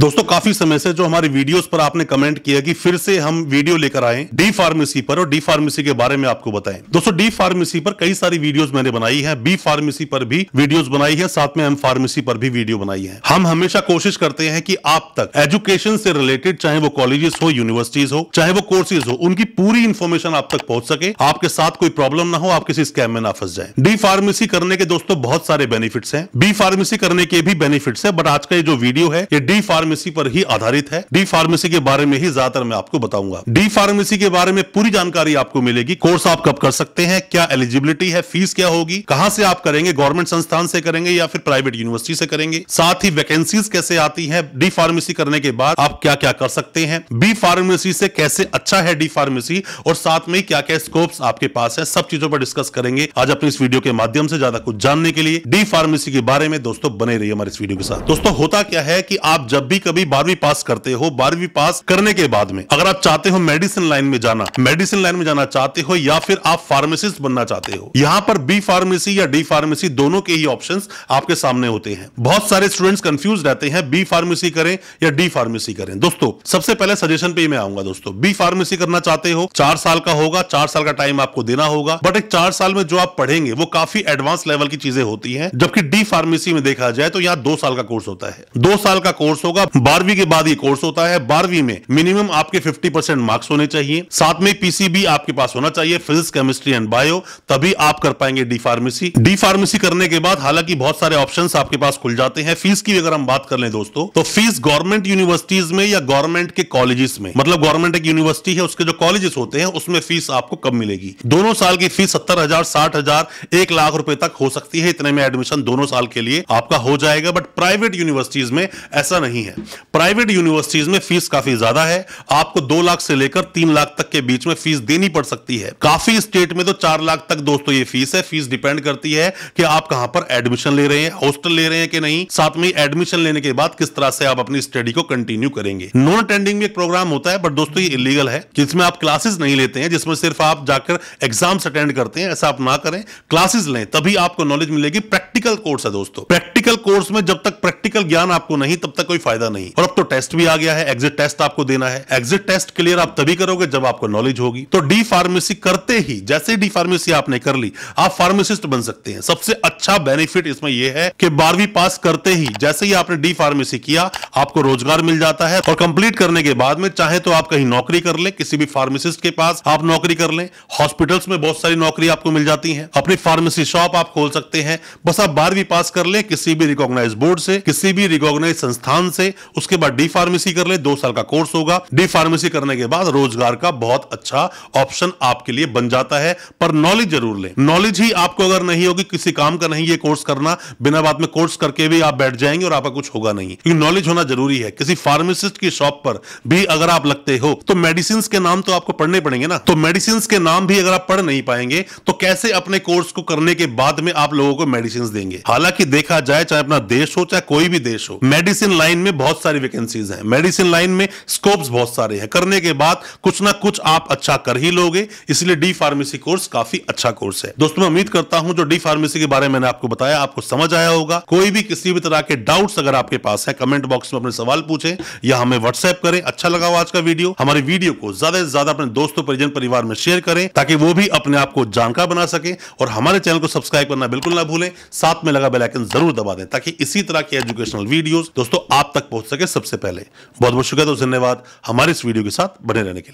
दोस्तों काफी समय से जो हमारी वीडियोस पर आपने कमेंट किया कि फिर से हम वीडियो लेकर आए डी फार्मेसी पर और डी फार्मेसी के बारे में आपको बताएं दोस्तों डी फार्मेसी पर कई सारी वीडियोस मैंने बनाई है बी फार्मेसी पर भी वीडियोस बनाई है साथ में एम फार्मेसी पर भी वीडियो बनाई है हम हमेशा कोशिश करते हैं कि आप तक एजुकेशन से रिलेटेड चाहे वो कॉलेजेस हो यूनिवर्सिटीज हो चाहे वो कोर्सेज हो उनकी पूरी इन्फॉर्मेशन आप तक पहुंच सके आपके साथ कोई प्रॉब्लम ना हो आप किसी स्कैम में ना फंस जाए डी फार्मेसी करने के दोस्तों बहुत सारे बेनिफिट्स हैं बी फार्मेसी करने के भी बेनिफिट्स है बट आज का ये जो वीडियो है ये डी फार्मेसी फार्मेसी पर ही आधारित है डी फार्मेसी के बारे में ही ज्यादातर मैं आपको बताऊंगा डी फार्मेसी के बारे में पूरी जानकारी आपको मिलेगी कोर्स आप कब कर सकते हैं क्या एलिजिबिलिटी है फीस क्या होगी कहाँ से आप करेंगे गवर्नमेंट संस्थान से करेंगे या फिर प्राइवेट यूनिवर्सिटी से करेंगे साथ ही वैकेंसीज कैसे आती है डी फार्मेसी करने के बाद आप क्या क्या कर सकते हैं बी फार्मेसी से कैसे अच्छा है डी फार्मेसी और साथ में क्या क्या स्कोप आपके पास है सब चीजों पर डिस्कस करेंगे आज अपने इस वीडियो के माध्यम से ज्यादा कुछ जानने के लिए डी फार्मेसी के बारे में दोस्तों बने रही हमारे इस वीडियो के साथ दोस्तों होता क्या है कि आप जब कभी कभी बारहवीं पास करते हो बारहवीं पास करने के बाद में अगर आप चाहते हो मेडिसिन लाइन में जाना मेडिसिन लाइन में जाना चाहते हो या फिर आप फार्मेसिस्ट बनना चाहते हो यहाँ पर बी फार्मेसी या डी फार्मेसी दोनों के ही ऑप्शन आपके सामने होते हैं बहुत सारे स्टूडेंट्स कंफ्यूज रहते हैं बी फार्मेसी करें या डी फार्मेसी करें दोस्तों सबसे पहले सजेशन पे ही मैं आऊंगा दोस्तों बी फार्मेसी करना चाहते हो चार साल का होगा चार साल का टाइम आपको देना होगा बट एक चार साल में जो आप पढ़ेंगे वो काफी एडवांस लेवल की चीजें होती है जबकि डी फार्मेसी में देखा जाए तो यहाँ दो साल का कोर्स होता है दो साल का कोर्स होगा होगा बारहवीं के बाद ये कोर्स होता है बारहवीं में मिनिमम आपके फिफ्टी परसेंट मार्क्स होने चाहिए साथ में पीसीबी आपके पास होना चाहिए फिजिक्स केमिस्ट्री एंड बायो तभी आप कर पाएंगे डी फार्मेसी डी फार्मेसी करने के बाद हालांकि बहुत सारे ऑप्शन आपके पास खुल जाते हैं फीस की अगर हम बात कर ले दोस्तों तो फीस गवर्नमेंट यूनिवर्सिटीज में या गवर्नमेंट के कॉलेजेस में मतलब गवर्नमेंट एक यूनिवर्सिटी है उसके जो कॉलेजेस होते हैं उसमें फीस आपको कम मिलेगी दोनों साल की फीस सत्तर हजार साठ हजार एक लाख रुपए तक हो सकती है इतने में एडमिशन दोनों साल के लिए आपका हो जाएगा बट प्राइवेट यूनिवर्सिटीज में ऐसा नहीं नहीं है प्राइवेट यूनिवर्सिटीज में फीस काफी ज्यादा है आपको दो लाख से लेकर तीन लाख तक के बीच में फीस देनी पड़ सकती है काफी स्टेट में तो चार लाख तक दोस्तों ये फीस है फीस डिपेंड करती है कि आप कहां पर एडमिशन ले रहे हैं हॉस्टल ले रहे हैं कि नहीं साथ में एडमिशन लेने के बाद किस तरह से आप अपनी स्टडी को कंटिन्यू करेंगे नॉन अटेंडिंग भी एक प्रोग्राम होता है बट दोस्तों ये इलीगल है जिसमें आप क्लासेस नहीं लेते हैं जिसमें सिर्फ आप जाकर एग्जाम्स अटेंड करते हैं ऐसा आप ना करें क्लासेस लें तभी आपको नॉलेज मिलेगी प्रैक्टिकल कोर्स है दोस्तों प्रैक्टिकल कोर्स में जब तक प्रैक्टिकल ज्ञान आपको नहीं तब तक कोई फायदा नहीं और अब तो टेस्ट भी आ गया है एग्जिट टेस्ट आपको देना है एग्जिट टेस्ट क्लियर आप तभी करोगे जब आपको नॉलेज होगी तो डी फार्मेसी करते ही जैसे डी फार्मेसी आपने कर ली आप फार्मेसिस्ट बन सकते हैं सबसे अच्छा बेनिफिट इसमें यह है कि बारहवीं पास करते ही जैसे ही आपने डी फार्मेसी किया आपको रोजगार मिल जाता है और कंप्लीट करने के बाद में चाहे तो आप कहीं नौकरी कर ले किसी भी फार्मेसिस्ट के पास आप नौकरी कर ले हॉस्पिटल्स में बहुत सारी नौकरी आपको मिल जाती है अपनी फार्मेसी शॉप आप खोल सकते हैं बस आप बारहवीं पास कर ले किसी भी रिकॉग्नाइज बोर्ड से किसी भी रिकॉग्नाइज संस्थान से से उसके बाद डी फार्मेसी कर ले दो साल का कोर्स होगा डी फार्मेसी करने के बाद रोजगार का बहुत अच्छा ऑप्शन आपके लिए बन जाता है पर नॉलेज जरूर ले नॉलेज ही आपको अगर नहीं होगी किसी काम का नहीं ये कोर्स करना बिना बात में कोर्स करके भी आप बैठ जाएंगे और आपका कुछ होगा नहीं क्योंकि नॉलेज होना जरूरी है किसी फार्मेसिस्ट की शॉप पर भी अगर आप लगते हो तो मेडिसिन के नाम तो आपको पढ़ने पड़ेंगे ना तो मेडिसिन के नाम भी अगर आप पढ़ नहीं पाएंगे तो कैसे अपने कोर्स को करने के बाद में आप लोगों को मेडिसिन देंगे हालांकि देखा जाए चाहे अपना देश हो चाहे कोई भी देश हो मेडिसिन लाइन में में बहुत सारी वैकेंसीज हैं मेडिसिन लाइन में स्कोप्स बहुत सारे हैं करने के बाद कुछ ना कुछ आप अच्छा कर ही लोगे इसलिए डी फार्मेसी कोर्स काफी अच्छा कोर्स है दोस्तों मैं उम्मीद करता हूं जो डी फार्मेसी के बारे में मैंने आपको बताया आपको समझ आया होगा कोई भी किसी भी तरह के डाउट्स अगर आपके पास है कमेंट बॉक्स में अपने सवाल पूछे या हमें व्हाट्सएप करें अच्छा लगा हो आज का वीडियो हमारे वीडियो को ज्यादा से ज्यादा अपने दोस्तों परिजन परिवार में शेयर करें ताकि वो भी अपने आप को जानकार बना सके और हमारे चैनल को सब्सक्राइब करना बिल्कुल ना भूलें साथ में लगा बेलाइकन जरूर दबा दें ताकि इसी तरह की एजुकेशनल वीडियोस दोस्तों आप तक तक पहुंच सके सबसे पहले बहुत बहुत शुक्रिया दोस्त धन्यवाद हमारे इस वीडियो के साथ बने रहने के लिए